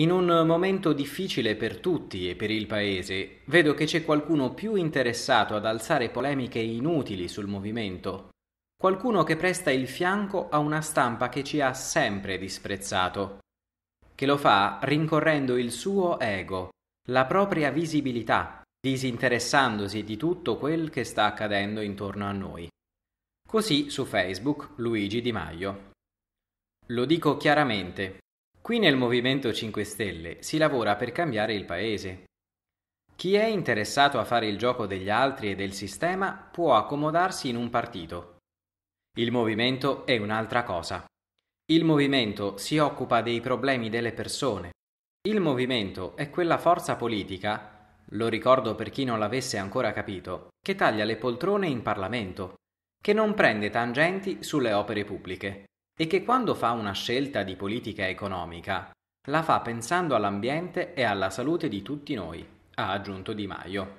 In un momento difficile per tutti e per il Paese, vedo che c'è qualcuno più interessato ad alzare polemiche inutili sul movimento, qualcuno che presta il fianco a una stampa che ci ha sempre disprezzato, che lo fa rincorrendo il suo ego, la propria visibilità, disinteressandosi di tutto quel che sta accadendo intorno a noi. Così su Facebook Luigi Di Maio. Lo dico chiaramente, Qui nel Movimento 5 Stelle si lavora per cambiare il Paese. Chi è interessato a fare il gioco degli altri e del sistema può accomodarsi in un partito. Il movimento è un'altra cosa. Il movimento si occupa dei problemi delle persone. Il movimento è quella forza politica, lo ricordo per chi non l'avesse ancora capito, che taglia le poltrone in Parlamento, che non prende tangenti sulle opere pubbliche, e che quando fa una scelta di politica economica la fa pensando all'ambiente e alla salute di tutti noi, ha aggiunto Di Maio.